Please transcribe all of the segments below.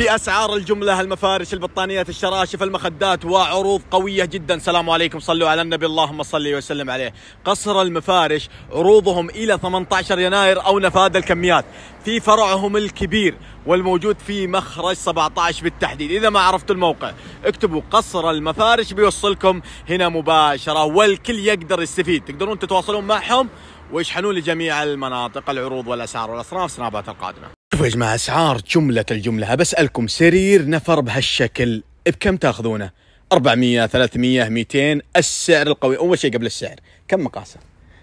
باسعار الجمله المفارش البطانيات الشراشف المخدات وعروض قويه جدا السلام عليكم صلوا على النبي اللهم صل وسلم عليه قصر المفارش عروضهم الى 18 يناير او نفاد الكميات في فرعهم الكبير والموجود في مخرج 17 بالتحديد اذا ما عرفتوا الموقع اكتبوا قصر المفارش بيوصلكم هنا مباشره والكل يقدر يستفيد تقدرون تتواصلون معهم ويشحنون لجميع المناطق العروض والاسعار والاصناف سنابات القادمه شوفوا يا جماعة أسعار جملة الجملة بسألكم سرير نفر بهالشكل بكم تاخذونه؟ 400 300 200 السعر القوي أول شيء قبل السعر كم مقاسه؟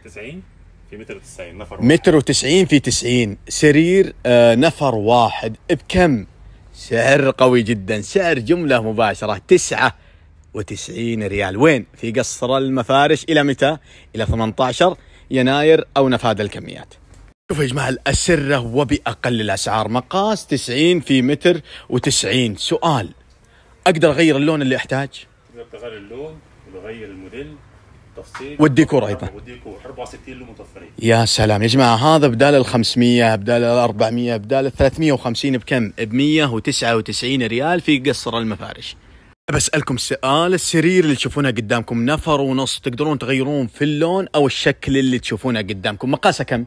90 في متر 90 نفر واحد متر و90 في 90 سرير آه نفر واحد بكم؟ سعر قوي جدا سعر جملة مباشرة 99 ريال وين؟ في قصر المفارش إلى متى؟ إلى 18 يناير أو نفاذ الكميات شوفوا يا جماعة الأسرة وبأقل الأسعار مقاس 90 في متر و90 سؤال أقدر أغير اللون اللي أحتاج؟ تقدر تغير اللون وتغير الموديل تفصيل والديكور ايضا والديكور 64 لون متوفرين يا سلام يا جماعه هذا بدال ال 500 بدال ال 400 بدال ال 350 بكم؟ ب 199 ريال في قصر المفارش بسألكم سؤال السرير اللي تشوفونه قدامكم نفر ونص تقدرون تغيرون في اللون او الشكل اللي تشوفونه قدامكم مقاسه كم؟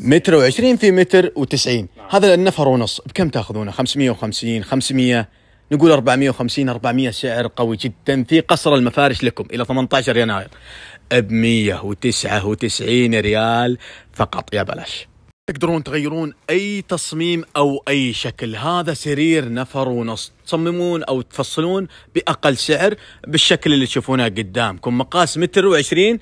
متر و20 في متر و وتسعين نعم. هذا النفر ونص بكم تاخذونه 550 500 نقول 450 400 سعر قوي جدا في قصر المفارش لكم الى 18 يناير ب 199 ريال فقط يا بلاش تقدرون تغيرون اي تصميم او اي شكل هذا سرير نفر ونص تصممون او تفصلون باقل سعر بالشكل اللي تشوفونه قدامكم مقاس متر و20 وعشرين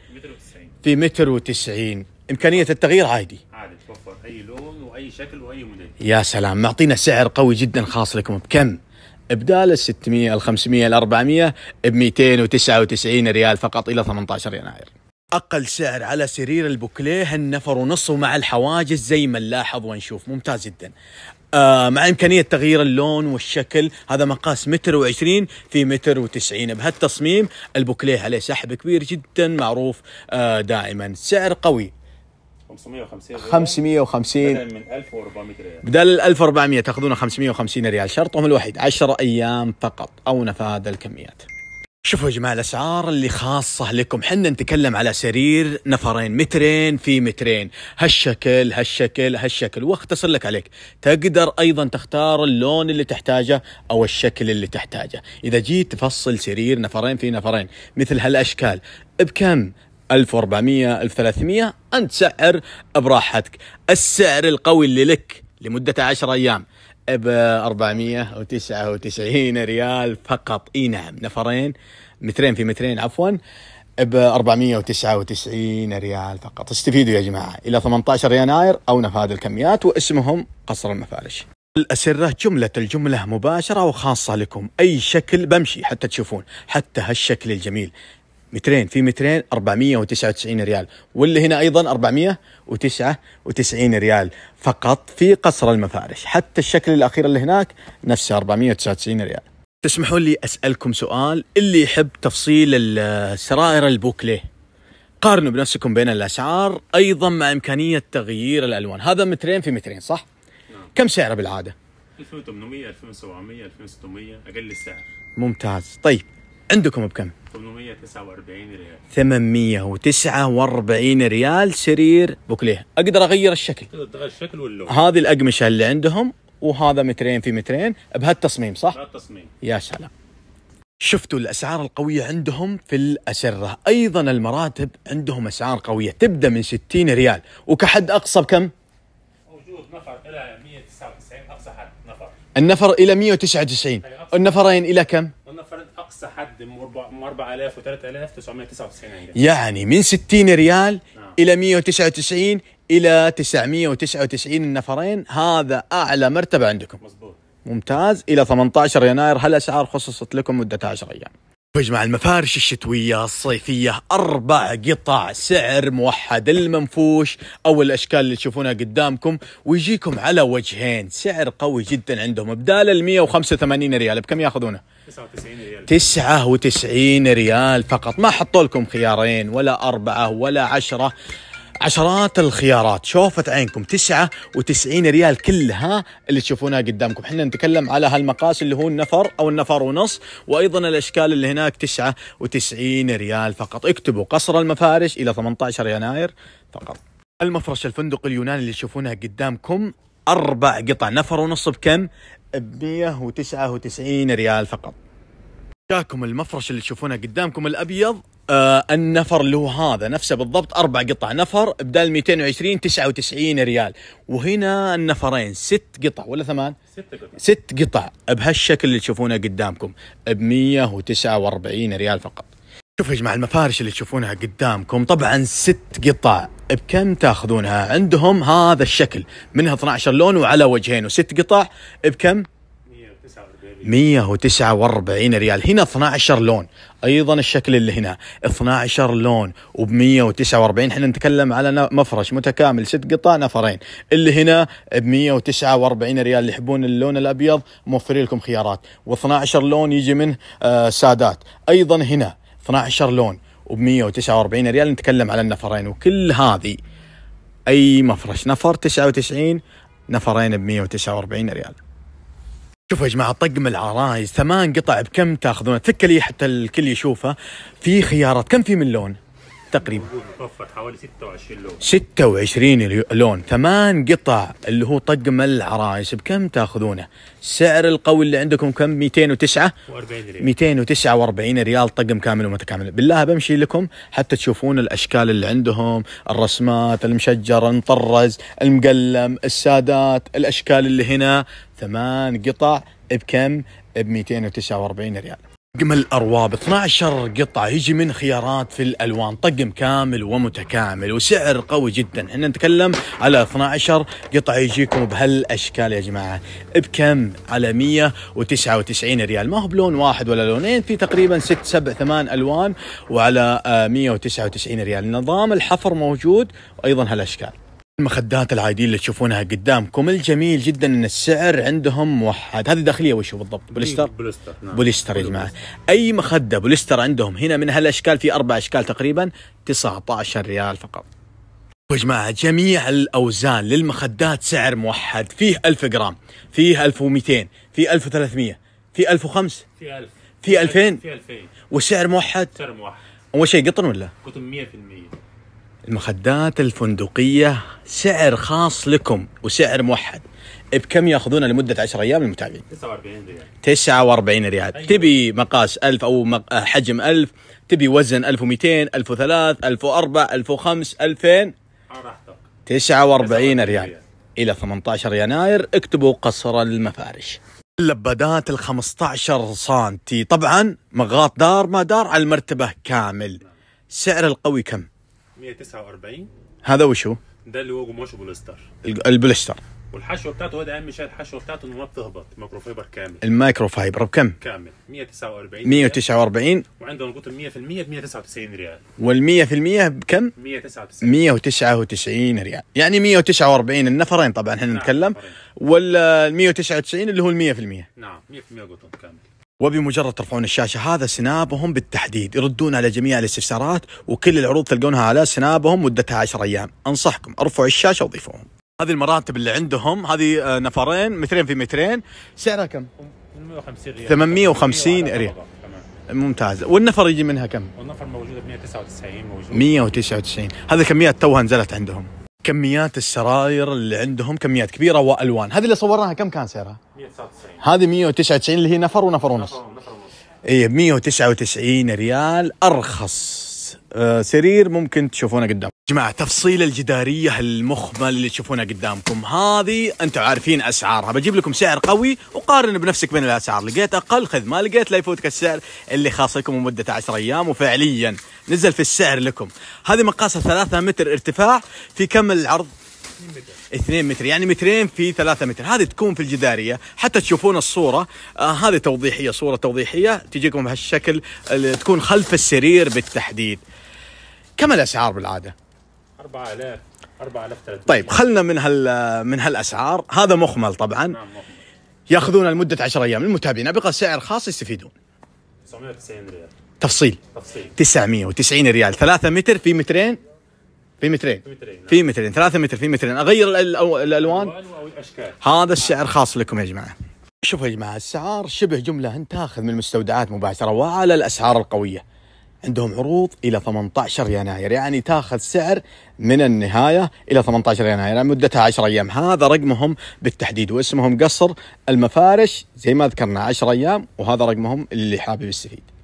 في متر و90 امكانيه التغيير عادي عادي توفر اي لون واي شكل واي موديل يا سلام معطينا سعر قوي جدا خاص لكم بكم بدال ال 600 ال 500 ال 400 ب 299 ريال فقط الى 18 يناير اقل سعر على سرير البوكليه النفر ونص ومع الحواجز زي ما نلاحظ ونشوف ممتاز جدا آه مع إمكانية تغيير اللون والشكل هذا مقاس متر وعشرين في متر وتسعين بهالتصميم البوكليه عليه سحب كبير جدا معروف آه دائما سعر قوي 550 550 بدل من 1400 ريال بدل 1400 تاخذون 550 ريال شرطهم الوحيد 10 ايام فقط او نفاذ الكميات شوفوا يا جماعه الاسعار اللي خاصه لكم حنا نتكلم على سرير نفرين مترين في مترين هالشكل هالشكل هالشكل واختصر لك عليك تقدر ايضا تختار اللون اللي تحتاجه او الشكل اللي تحتاجه اذا جيت تفصل سرير نفرين في نفرين مثل هالاشكال بكم 1400 1300 انت سعر براحتك السعر القوي اللي لك لمده 10 ايام ب 499 ريال فقط اي نعم نفرين مترين في مترين عفوا ب 499 ريال فقط استفيدوا يا جماعه الى 18 يناير او نفاذ الكميات واسمهم قصر المفارش الأسرة جملة الجملة مباشرة وخاصة لكم أي شكل بمشي حتى تشوفون حتى هالشكل الجميل مترين في مترين 499 ريال واللي هنا ايضا 499 ريال فقط في قصر المفارش حتى الشكل الاخير اللي هناك نفسه 499 ريال تسمحوا لي اسالكم سؤال اللي يحب تفصيل السرائر البوكليه قارنوا بنفسكم بين الاسعار ايضا مع امكانيه تغيير الالوان هذا مترين في مترين صح نعم. كم سعره بالعاده 2800 2700 2600 اقل السعر ممتاز طيب عندكم بكم؟ 849 ريال 849 ريال سرير بوكليه اقدر اغير الشكل تقدر تغير الشكل واللون هذه الاقمشه اللي عندهم وهذا مترين في مترين بهالتصميم صح؟ بهالتصميم يا سلام شفتوا الاسعار القويه عندهم في الاسره، ايضا المراتب عندهم اسعار قويه تبدا من 60 ريال وكحد اقصى بكم؟ موجود نفر الى 199 اقصى حد نفر النفر الى 199 النفرين الى كم؟ النفرين اقصى حد من 4000 و 3999 ريال يعني من 60 ريال آه. الى 199 الى 999 النفرين هذا اعلى مرتبه عندكم مزبوط ممتاز الى 18 يناير هالاسعار خصصت لكم مده 10 ايام يجمع المفارش الشتوية الصيفية أربع قطع سعر موحد المنفوش أو الأشكال اللي تشوفونها قدامكم ويجيكم على وجهين سعر قوي جدا عندهم بدال ال 185 ريال بكم ياخذونه؟ 99 ريال 99 ريال فقط ما حطوا لكم خيارين ولا أربعة ولا عشرة عشرات الخيارات شوفت عينكم 99 ريال كلها اللي تشوفونها قدامكم احنا نتكلم على هالمقاس اللي هو النفر او النفر ونص وايضا الاشكال اللي هناك 99 ريال فقط اكتبوا قصر المفارش الى 18 يناير فقط المفرش الفندق اليوناني اللي تشوفونها قدامكم اربع قطع نفر ونص بكم ب 199 ريال فقط جاكم المفرش اللي تشوفونه قدامكم الابيض آه النفر اللي هو هذا نفسه بالضبط اربع قطع نفر بدال 220 99 ريال وهنا النفرين ست قطع ولا ثمان؟ ست قطع ست قطع بهالشكل اللي تشوفونه قدامكم ب 149 ريال فقط. شوفوا يا جماعه المفارش اللي تشوفونها قدامكم طبعا ست قطع بكم تاخذونها؟ عندهم هذا الشكل منها 12 لون وعلى وجهين وست قطع بكم؟ 149 ريال هنا 12 لون ايضا الشكل اللي هنا 12 لون وب 149 احنا نتكلم على مفرش متكامل ست قطع نفرين اللي هنا ب 149 ريال اللي يحبون اللون الابيض موفرين لكم خيارات و12 لون يجي منه آه سادات ايضا هنا 12 لون وب 149 ريال نتكلم على النفرين وكل هذه اي مفرش نفر 99 نفرين ب 149 ريال شوفوا يا جماعة طقم العرايس ثمان قطع بكم تاخذونه تكة لي حتى الكل يشوفه في خيارات كم في من لون تقريبا طفت حوالي 26 لون 26 لون ثمان قطع اللي هو طقم العرايس بكم تاخذونه سعر القوي اللي عندكم كم 209 40 ريال 249 ريال طقم كامل ومتكامل بالله بمشي لكم حتى تشوفون الاشكال اللي عندهم الرسمات المشجر المطرز المقلم السادات الاشكال اللي هنا ثمان قطع بكم؟ ب 249 ريال طقم الأرواب 12 قطعة يجي من خيارات في الألوان طقم كامل ومتكامل وسعر قوي جدا احنا نتكلم على 12 قطعة يجيكم بهالأشكال يا جماعة بكم على 199 ريال ما هو بلون واحد ولا لونين في تقريبا 6 7 8 ألوان وعلى 199 ريال نظام الحفر موجود وأيضا هالأشكال المخدات العادية اللي تشوفونها قدامكم الجميل جدا ان السعر عندهم موحد هذه داخليه وش بالضبط بوليستر إيه، بوليستر نعم. بوليستر يا جماعه اي مخده بوليستر عندهم هنا من هالاشكال في اربع اشكال تقريبا 19 ريال فقط يا جماعة جميع الأوزان للمخدات سعر موحد فيه 1000 جرام فيه 1200 فيه 1300 فيه 1005 فيه 1000 فيه 2000 فيه 2000 وسعر موحد سعر موحد أول شيء قطن ولا؟ قطن 100% المخدات الفندقية سعر خاص لكم وسعر موحد بكم ياخذونه لمدة 10 أيام المتابعين 49 ريال 49 ريال أيوة. تبي مقاس 1000 أو مق... حجم 1000 تبي وزن 1200 1003 1004 1005 2000 49 ريال إلى 18 يناير اكتبوا قصر المفارش اللبادات ال 15 سنتي طبعا مغاط دار ما دار على المرتبة كامل سعر القوي كم؟ 149 هذا وشو؟ ده اللي هو قماشه بوليستر البوليستر والحشوه بتاعته هو ده اهم شيء الحشوه بتاعته ان ما بتهبط مايكرو فايبر كامل المايكرو فايبر بكم؟ كامل 149 149 وعنده نقطه 100% ب 199 ريال وال 100% بكم؟ 199 199 ريال يعني 149 النفرين طبعا احنا نعم نتكلم وال 199 اللي هو ال 100% نعم 100% قطن كامل وبمجرد ترفعون الشاشة هذا سنابهم بالتحديد يردون على جميع الاستفسارات وكل العروض تلقونها على سنابهم مدتها 10 أيام أنصحكم ارفعوا الشاشة وضيفوهم هذه المراتب اللي عندهم هذه آه، نفرين مترين في مترين سعرها كم؟ 850 ريال 850 ريال ممتاز والنفر يجي منها كم؟ والنفر موجوده ب 199 موجود 199 هذه كميات توها نزلت عندهم كميات السراير اللي عندهم كميات كبيره والوان هذه اللي صورناها كم كان سعرها 199 هذه 199 اللي هي نفر ونفر ونص نفر ونص اي 199 ريال ارخص آه، سرير ممكن تشوفونه قدام جماعة تفصيل الجدارية المخمل اللي تشوفونها قدامكم هذه انتم عارفين اسعارها بجيب لكم سعر قوي وقارن بنفسك بين الاسعار لقيت اقل خذ ما لقيت لا يفوتك السعر اللي خاص لكم لمدة 10 ايام وفعليا نزل في السعر لكم هذه مقاسها 3 متر ارتفاع في كم العرض 2 متر يعني مترين في 3 متر هذه تكون في الجداريه حتى تشوفون الصوره آه هذه توضيحيه صوره توضيحيه تجيكم بهالشكل تكون خلف السرير بالتحديد كم الاسعار بالعاده 4000 4000 طيب خلنا من هال من هالاسعار هذا مخمل طبعا نعم مخمل. ياخذون لمده 10 ايام المتابعين ابغى سعر خاص يستفيدون 990 ريال تفصيل تفصيل 990 ريال 3 متر في مترين في مترين نعم. في مترين ثلاثة متر في مترين اغير الالوان او الاشكال هذا الشعر خاص لكم يا جماعه شوفوا يا جماعه السعار شبه جمله أنت تاخذ من المستودعات مباشره وعلى الاسعار القويه عندهم عروض الى 18 يناير يعني تاخذ سعر من النهايه الى 18 يناير يعني مدتها 10 ايام هذا رقمهم بالتحديد واسمهم قصر المفارش زي ما ذكرنا 10 ايام وهذا رقمهم اللي حابب يستفيد